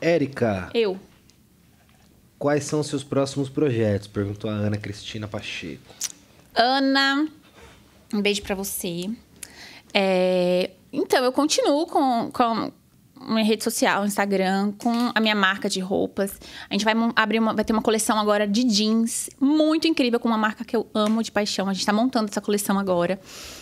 Érica. Eu. Quais são seus próximos projetos? Perguntou a Ana Cristina Pacheco. Ana, um beijo para você. É, então, eu continuo com, com, uma rede social, Instagram, com a minha marca de roupas. A gente vai abrir uma, vai ter uma coleção agora de jeans muito incrível com uma marca que eu amo de paixão. A gente tá montando essa coleção agora.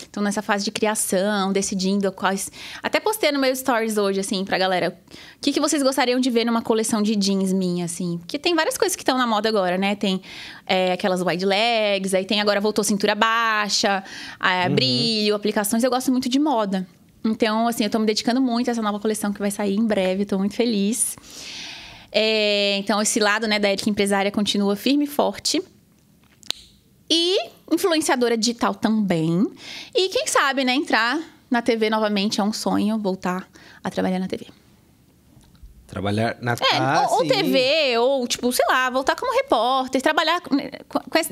Então nessa fase de criação, decidindo quais, até postei no meu stories hoje assim pra galera, o que, que vocês gostariam de ver numa coleção de jeans minha assim, porque tem várias coisas que estão na moda agora, né? Tem é, aquelas wide legs, aí tem agora voltou cintura baixa, é, uhum. brilho, aplicações. Eu gosto muito de moda. Então, assim, eu tô me dedicando muito a essa nova coleção que vai sair em breve, tô muito feliz. É, então, esse lado, né, da ética empresária continua firme e forte. E influenciadora digital também. E quem sabe, né, entrar na TV novamente é um sonho, voltar a trabalhar na TV. Trabalhar na é, ah, ou, ou TV, ou, tipo, sei lá, voltar como repórter, trabalhar né,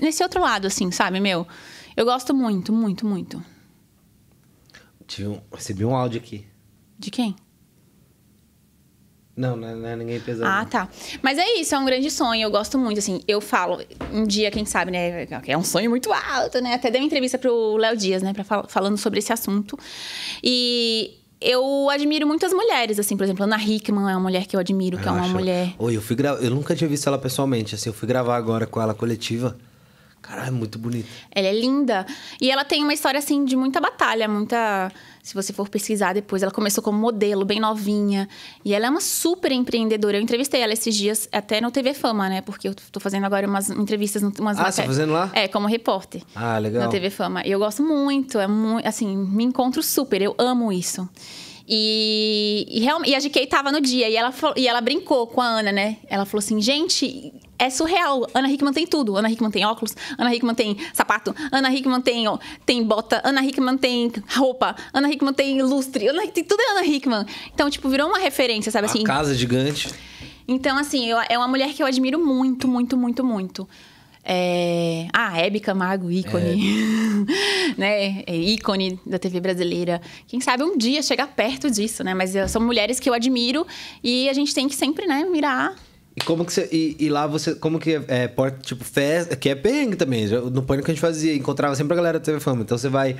nesse outro lado, assim, sabe, meu? Eu gosto muito, muito, muito. Tive um, recebi um áudio aqui. De quem? Não, não é, não é ninguém pesado. Ah, não. tá. Mas é isso, é um grande sonho. Eu gosto muito, assim. Eu falo, um dia, quem sabe, né? É um sonho muito alto, né? Até dei uma entrevista pro Léo Dias, né? Pra, falando sobre esse assunto. E eu admiro muitas mulheres, assim, por exemplo, Ana Hickman é uma mulher que eu admiro, que é eu é uma acho... mulher. Oi, eu fui gravar. Eu nunca tinha visto ela pessoalmente, assim, eu fui gravar agora com ela coletiva. Caralho, é muito bonita. Ela é linda. E ela tem uma história, assim, de muita batalha, muita. Se você for pesquisar depois, ela começou como modelo, bem novinha. E ela é uma super empreendedora. Eu entrevistei ela esses dias, até no TV Fama, né? Porque eu tô fazendo agora umas entrevistas, umas. Ah, você tá fazendo lá? É, como repórter. Ah, legal. Na TV Fama. E eu gosto muito, é muito. Assim, me encontro super. Eu amo isso. E, e, real, e a GK tava no dia e ela, e ela brincou com a Ana, né? Ela falou assim: gente, é surreal. Ana Hickman tem tudo. Ana Hickman tem óculos, Ana Hickman tem sapato, Ana Hickman tem, ó, tem bota, Ana Hickman tem roupa, Ana Hickman tem lustre, Ana, tem, tudo é Ana Hickman. Então, tipo, virou uma referência, sabe assim? A casa gigante. Então, assim, eu, é uma mulher que eu admiro muito, muito, muito, muito. É... Ah, Hebe Camargo, ícone. É. né? É ícone da TV brasileira. Quem sabe um dia chegar perto disso, né? Mas são mulheres que eu admiro e a gente tem que sempre, né, mirar e como que você. E, e lá você. Como que é. é Porta, tipo, festa. Que é perrengue também. No pânico a gente fazia. Encontrava sempre a galera da TV Fama. Então você vai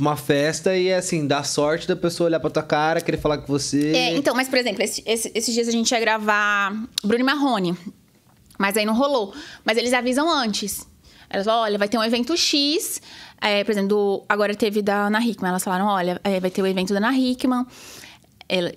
uma festa e é assim, dá sorte da pessoa olhar pra tua cara, querer falar com você. É, então, mas por exemplo, esse, esse, esses dias a gente ia gravar Bruno Marrone. Mas aí não rolou. Mas eles avisam antes. Elas falam, olha, vai ter um evento X. É, por exemplo, do, agora teve da Ana Hickman. Elas falaram, olha, é, vai ter o evento da Ana Hickman. Ela,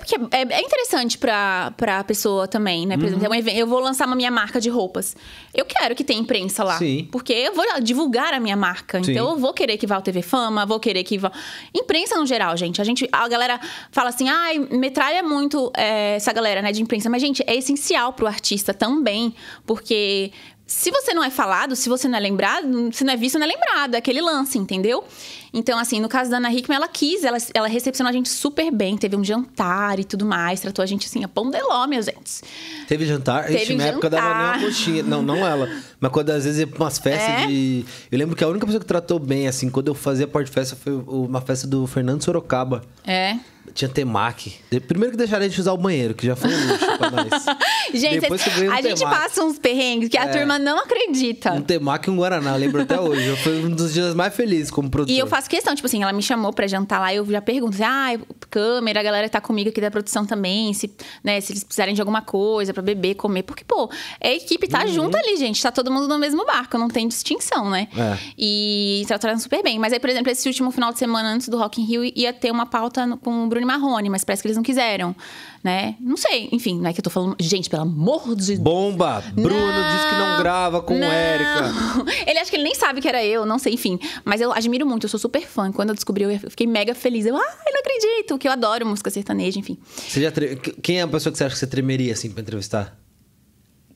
é porque é, é interessante pra, pra pessoa também, né? Por uhum. É exemplo, eu vou lançar uma minha marca de roupas. Eu quero que tenha imprensa lá. Sim. Porque eu vou divulgar a minha marca. Então, Sim. Então eu vou querer que vá ao TV Fama, vou querer que vá. Imprensa no geral, gente. A gente. A galera fala assim, ai, ah, metralha muito é, essa galera, né, de imprensa. Mas, gente, é essencial pro artista também, porque se você não é falado, se você não é lembrado, se não é visto, não é lembrado. É aquele lance, entendeu? Então, assim, no caso da Ana Hickman, ela quis, ela, ela recepcionou a gente super bem, teve um jantar e tudo mais, tratou a gente assim, a pão de ló, meus dentes. Teve jantar? Teve gente, um na época jantar. dava nem uma coxinha. Não, não ela. Mas quando às vezes ia pra umas festas é? de. Eu lembro que a única pessoa que tratou bem, assim, quando eu fazia parte de festa, foi uma festa do Fernando Sorocaba. É. Tinha temac. Primeiro que deixaram de usar o banheiro, que já foi um luxo pra nós. gente, Depois que um a gente passa uns perrengues que a é, turma não acredita. Um temac e um guaraná, lembro até hoje. Foi um dos dias mais felizes como produtor. E eu faço faço questão, tipo assim, ela me chamou pra jantar lá, eu já pergunto, assim, ah, câmera, a galera tá comigo aqui da produção também, se, né, se eles precisarem de alguma coisa pra beber, comer, porque, pô, é a equipe tá uhum. junto ali, gente, tá todo mundo no mesmo barco, não tem distinção, né? É. E tá trataram super bem. Mas aí, por exemplo, esse último final de semana antes do Rock in Rio ia ter uma pauta no, com o Bruno Marrone, mas parece que eles não quiseram, né? Não sei, enfim, não é que eu tô falando. Gente, pelo amor de Bomba! Bruno não, que não grava com o Érica. Ele acha que ele nem sabe que era eu, não sei, enfim. Mas eu admiro muito, eu sou super super fã. quando eu descobri, eu fiquei mega feliz. Eu, ah ah, não acredito, que eu adoro música sertaneja, enfim. Você já tre... Quem é a pessoa que você acha que você tremeria, assim, pra entrevistar?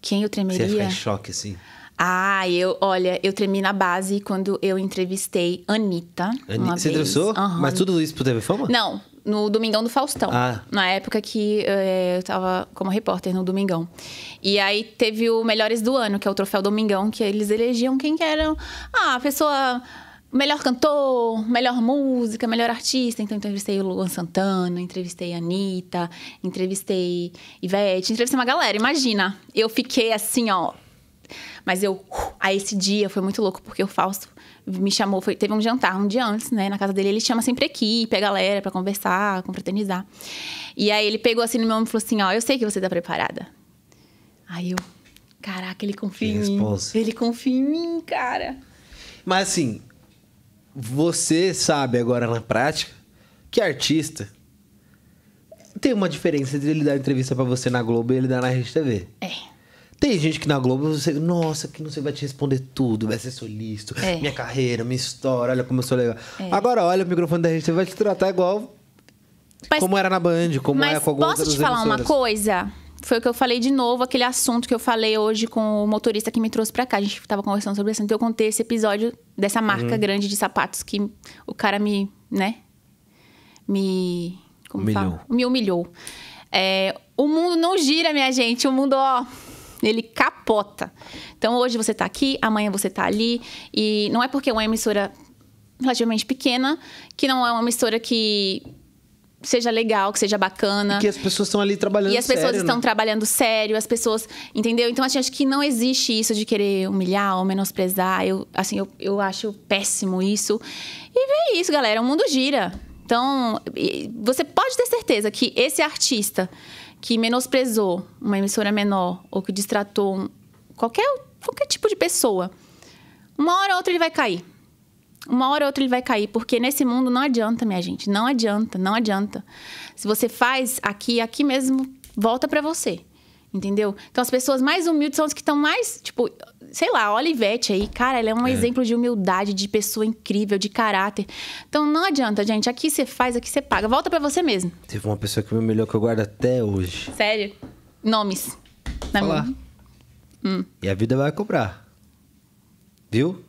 Quem eu tremeria? Você ia ficar em choque, assim. Ah, eu, olha, eu tremi na base quando eu entrevistei Anitta. Ani... Você entrevistou? Uhum. Mas tudo isso pro TV Fama? Não, no Domingão do Faustão. Ah. Na época que é, eu tava como repórter no Domingão. E aí teve o Melhores do Ano, que é o troféu Domingão, que eles elegiam quem que era ah, a pessoa melhor cantor, melhor música, melhor artista. Então, entrevistei o Luan Santana, entrevistei a Anitta, entrevistei Ivete, entrevistei uma galera. Imagina, eu fiquei assim, ó. Mas eu. a esse dia foi muito louco, porque o Fausto me chamou. Foi, teve um jantar um dia antes, né? Na casa dele, ele chama sempre aqui, pega a galera pra conversar, confraternizar. E aí ele pegou assim no meu ombro e falou assim: ó, eu sei que você tá preparada. Aí eu. Caraca, ele confia em mim. Ele confia em mim, cara. Mas assim, você sabe agora na prática que artista tem uma diferença entre ele dar entrevista para você na Globo e ele dar na Rede TV. É. Tem gente que na Globo você, nossa, que não sei, vai te responder tudo, vai ser solista, é. minha carreira, minha história, olha como eu sou legal. É. Agora olha o microfone da Rede TV vai te tratar igual mas, como era na Band, como mas é com algumas Posso te falar uma coisa? foi o que eu falei de novo, aquele assunto que eu falei hoje com o motorista que me trouxe para cá. A gente tava conversando sobre isso, então eu contei esse episódio dessa marca uhum. grande de sapatos que o cara me, né? Me. Como humilhou. Me humilhou. É, o mundo não gira, minha gente. O mundo, ó ele capota. Então hoje você está aqui, amanhã você está ali e não é porque é uma emissora relativamente pequena que não é uma emissora que seja legal, que seja bacana. E que as pessoas estão ali trabalhando sério. E as pessoas sério, estão né? trabalhando sério, as pessoas. Entendeu? Então, assim, acho que não existe isso de querer humilhar ou menosprezar. Eu, assim, eu, eu acho péssimo isso. E é isso, galera. O mundo gira. Então, você pode ter certeza que esse artista que menosprezou uma emissora menor ou que distratou qualquer, qualquer tipo de pessoa, uma hora ou outra ele vai cair. Uma hora ou outra ele vai cair, porque nesse mundo não adianta, minha gente. Não adianta, não adianta. Se você faz aqui, aqui mesmo, volta para você. Entendeu? Então as pessoas mais humildes são as que estão mais, tipo, sei lá, Olivete aí, cara, ela é um é. exemplo de humildade, de pessoa incrível, de caráter. Então não adianta, gente. Aqui você faz, aqui você paga. Volta para você mesmo. Teve uma pessoa que me melhor que eu guardo até hoje. Sério? Nomes. Na Olá. Hum. E a vida vai cobrar. Viu?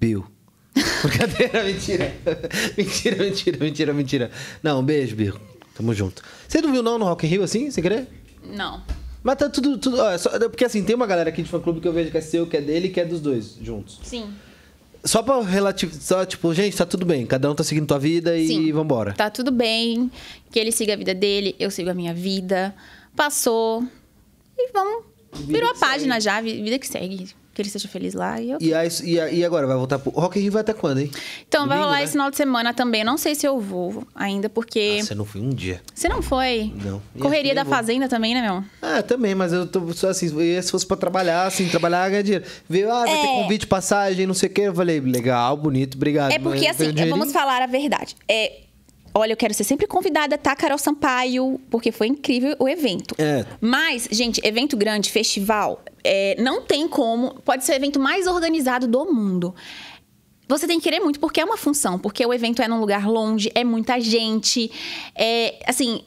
Bill. Brincadeira, mentira. mentira, mentira, mentira, mentira. Não, um beijo, Birro. Tamo junto. Você não viu não no Rock in Rio assim, sem querer? Não. Mas tá tudo. tudo ó, é só, é porque assim, tem uma galera aqui de fã clube que eu vejo que é seu, que é dele e que é dos dois juntos. Sim. Só pra relativizar, tipo, gente, tá tudo bem. Cada um tá seguindo tua vida e Sim. vambora. Tá tudo bem. Que ele siga a vida dele, eu sigo a minha vida. Passou. E vamos. virou a página segue. já, vida que segue que ele seja feliz lá. E, eu... e, aí, e, agora, vai voltar pro Rock in Rio vai até quando, hein? Então, Domingo, vai rolar né? esse final de semana também. Não sei se eu vou ainda, porque... Ah, você não foi um dia. Você não foi? Não. Correria da Fazenda também, né, meu? Ah, também, mas eu tô só assim, se fosse pra trabalhar, assim, trabalhar, ganhar dinheiro. Veio, ah, vai é... ter convite, passagem, não sei o quê. Eu falei, legal, bonito, obrigado. É porque, mas, assim, vamos falar a verdade. É Olha, eu quero ser sempre convidada, tá, Carol Sampaio? Porque foi incrível o evento. É. Mas, gente, evento grande, festival, é, não tem como. Pode ser o evento mais organizado do mundo. Você tem que querer muito, porque é uma função, porque o evento é num lugar longe, é muita gente. É, assim,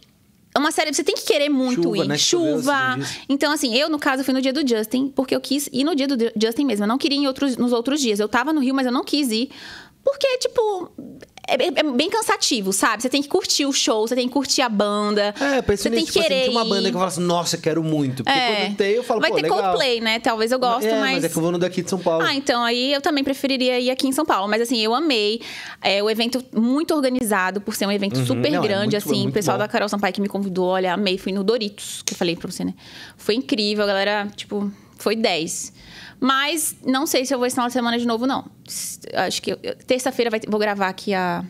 é uma série. Você tem que querer muito Chuva, ir. Né? Chuva. Então, assim, eu, no caso, fui no dia do Justin, porque eu quis ir no dia do Justin mesmo. Eu não queria ir outros, nos outros dias. Eu tava no Rio, mas eu não quis ir. Porque, tipo, é, é, é, bem cansativo, sabe? Você tem que curtir o show, você tem que curtir a banda. É, pensa você nisso, tem que tipo, querer. Assim, tem uma banda que eu falo assim, nossa, quero muito. Porque é. quando tem, eu falo, Vai ter legal. Coldplay, né? Talvez eu goste, é, mas... mas é que eu vou no daqui de São Paulo. Ah, então aí eu também preferiria ir aqui em São Paulo. Mas assim, eu amei. É, o evento muito organizado, por ser um evento uhum. super Não, é grande, é muito, assim. o pessoal bom. da Carol Sampaio que me convidou, olha, amei. Fui no Doritos, que eu falei pra você, né? Foi incrível, a galera, tipo foi 10. Mas não sei se eu vou estar na semana de novo, não. Acho que terça-feira vou gravar aqui a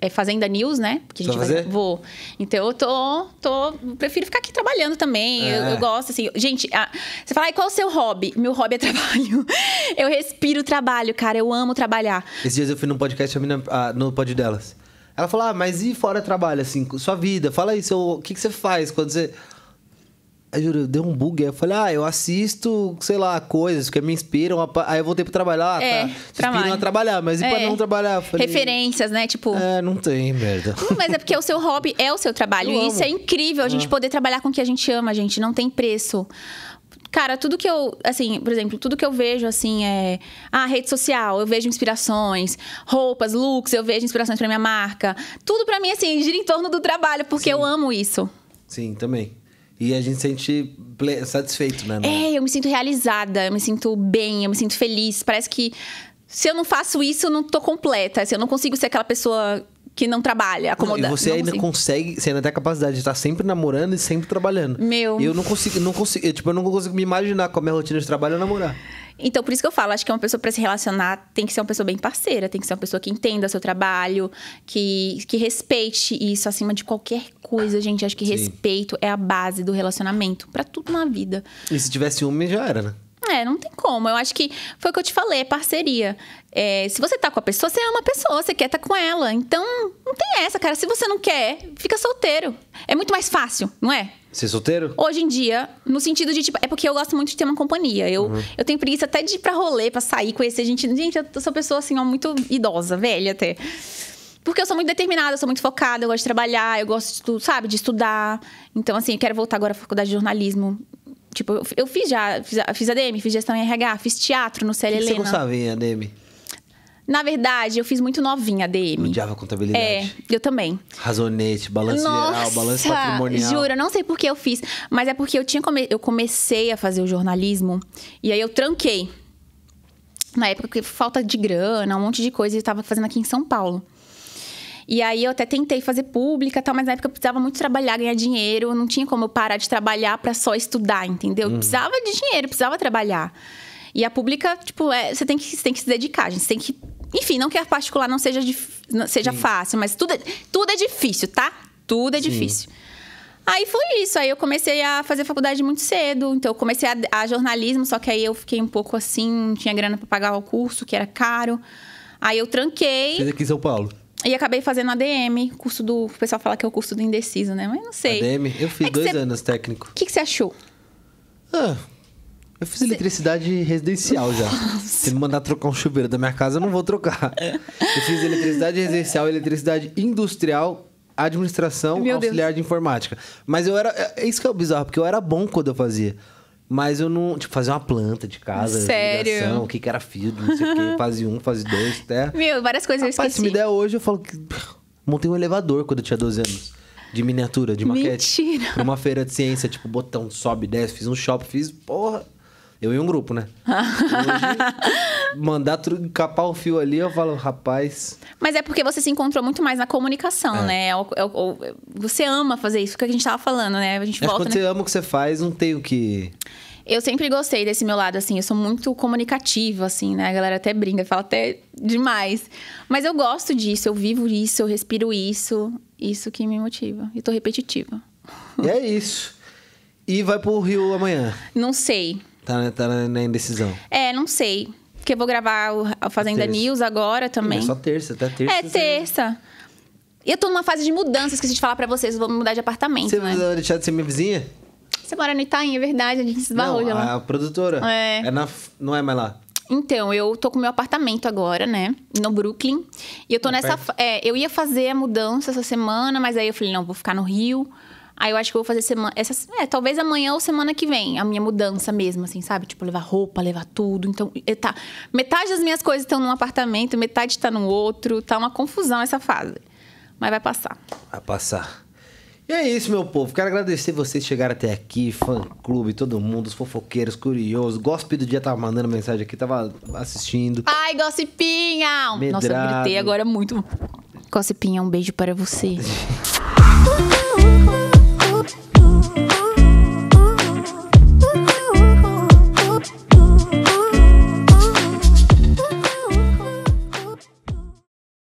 é, Fazenda News, né? Porque a gente vai, vou. Então eu tô, tô. Prefiro ficar aqui trabalhando também. É. Eu, eu, é. gosto, assim. Gente, a, você fala, ah, qual é o seu hobby? Meu hobby é trabalho. eu respiro trabalho, cara. Eu amo trabalhar. Esses dias eu fui num podcast a mina, ah, no pod delas. Ela falou: Ah, mas e fora trabalho, assim, sua vida? Fala aí, seu, o que, que você faz quando você. Aí juro, deu um bug. Aí eu falei, ah, eu assisto, sei lá, coisas que me inspiram. A... Aí eu voltei pra trabalhar, ah, é, tá? Se inspiram a trabalhar, mas e é. pra não trabalhar? Falei, Referências, né? Tipo. É, não tem, merda. mas é porque o seu hobby é o seu trabalho. Eu e amo. isso é incrível, a gente é. poder trabalhar com o que a gente ama, gente. Não tem preço. Cara, tudo que eu, assim, por exemplo, tudo que eu vejo, assim, é. Ah, rede social, eu vejo inspirações. Roupas, looks, eu vejo inspirações pra minha marca. Tudo pra mim, assim, gira em torno do trabalho, porque Sim. eu amo isso. Sim, também. E a gente sente satisfeito, né, né? É, eu me sinto realizada, eu me sinto bem, eu me sinto feliz. Parece que se eu não faço isso, eu não tô completa. Assim, eu não consigo ser aquela pessoa que não trabalha, acomodada. e você não ainda consegue. consegue, você ainda tem a capacidade de estar sempre namorando e sempre trabalhando. Meu. Eu não consigo, não consigo, eu, tipo, eu não consigo me imaginar com a minha rotina de trabalho namorar. Então, por isso que eu falo, acho que uma pessoa para se relacionar tem que ser uma pessoa bem parceira, tem que ser uma pessoa que entenda seu trabalho, que, que respeite isso acima de qualquer coisa, gente. Acho que Sim. respeito é a base do relacionamento para tudo na vida. E se tivesse um já era, né? É, não tem como. Eu acho que foi o que eu te falei, é parceria. É, se você tá com a pessoa, você ama a pessoa, você quer estar tá com ela. Então, não tem essa, cara. Se você não quer, fica solteiro. É muito mais fácil, não é? Ser solteiro? Hoje em dia, no sentido de, tipo, é porque eu gosto muito de ter uma companhia. Eu, uhum. eu tenho preguiça até de ir pra rolê, pra sair, conhecer gente. Gente, eu sou pessoa, assim, ó, muito idosa, velha até. Porque eu sou muito determinada, eu sou muito focada, eu gosto de trabalhar, eu gosto, de, sabe, de estudar. Então, assim, eu quero voltar agora à faculdade de jornalismo. Tipo, eu, eu fiz já, fiz, fiz ADM, fiz gestão em RH, fiz teatro no CLL. Helena. você gostava em ADM? Na verdade, eu fiz muito novinha a DM. Odiava contabilidade. É, eu também. Razonete, balanço Nossa, geral, balanço patrimonial. Juro, eu não sei por que eu fiz, mas é porque eu tinha come... eu comecei a fazer o jornalismo e aí eu tranquei. Na época, porque falta de grana, um monte de coisa, eu estava fazendo aqui em São Paulo. E aí eu até tentei fazer pública, tal, mas na época eu precisava muito trabalhar, ganhar dinheiro, não tinha como eu parar de trabalhar para só estudar, entendeu? Uhum. Precisava de dinheiro, precisava trabalhar. E a pública, tipo, é, você, tem que, você tem que se dedicar, gente. Você tem que enfim, não que a particular não seja, não seja fácil, mas tudo, é, tudo é difícil, tá? Tudo é Sim. difícil. Aí foi isso. Aí eu comecei a fazer faculdade muito cedo. Então, eu comecei a, a jornalismo, só que aí eu fiquei um pouco assim, não tinha grana para pagar o curso, que era caro. Aí eu tranquei. Fez aqui em São Paulo? E acabei fazendo ADM, curso do. O pessoal fala que é o curso do indeciso, né? Mas não sei. ADM? Eu fiz é dois cê, anos técnico. O que, que você achou? Ah, eu fiz eletricidade residencial já. Nossa. Se me mandar trocar um chuveiro da minha casa, eu não vou trocar. Eu fiz eletricidade residencial, eletricidade industrial, administração, Meu auxiliar Deus. de informática. Mas eu era. É isso que é o bizarro, porque eu era bom quando eu fazia. Mas eu não. Tipo, fazer uma planta de casa. Sério. Ligação, o que, que era fio, não sei o quê. Fase 1, um, fase 2, até. Meu, várias coisas Rapaz, eu esqueci. Se me der hoje, eu falo que. Montei um elevador quando eu tinha 12 anos. De miniatura, de maquete. Mentira. Pra uma feira de ciência, tipo, botão sobe, desce. Fiz um shopping, fiz. Porra. Eu e um grupo, né? Hoje, mandar capar o fio ali, eu falo, rapaz. Mas é porque você se encontrou muito mais na comunicação, é. né? É é o, o, você ama fazer isso, é que a gente tava falando, né? A gente volta. Mas quando né? você ama o que você faz, não tem o que. Eu sempre gostei desse meu lado, assim. Eu sou muito comunicativa, assim, né? A galera até brinca, fala até demais. Mas eu gosto disso, eu vivo isso, eu respiro isso. Isso que me motiva. E tô repetitiva. E é isso. E vai pro Rio amanhã? Não sei. Tá, tá na indecisão. É, não sei. Porque eu vou gravar a Fazenda News agora também. É só terça, até terça. É, terça. E Eu tô numa fase de mudança, esqueci de falar pra vocês. Eu vou mudar de apartamento, Você né? vai deixar de ser minha vizinha? Você mora no Itaim, é verdade. A gente se esbarrou não, lá. a produtora. É. é na... Não é mais lá. Então, eu tô com meu apartamento agora, né? No Brooklyn. E eu tô tá nessa. É, eu ia fazer a mudança essa semana, mas aí eu falei, não, vou ficar no Rio. Aí eu acho que eu vou fazer semana. Essa, é, talvez amanhã ou semana que vem, a minha mudança mesmo, assim, sabe? Tipo, levar roupa, levar tudo. Então, tá. Metade das minhas coisas estão num apartamento, metade está no outro. Tá uma confusão essa fase. Mas vai passar. Vai passar. E é isso, meu povo. Quero agradecer vocês chegarem até aqui, fã clube, todo mundo, os fofoqueiros, curiosos. Gossip do dia tava tá mandando mensagem aqui, tava assistindo. Ai, Gossipinha! Medrado. Nossa, eu gritei agora muito. Gossipinha, um beijo para você.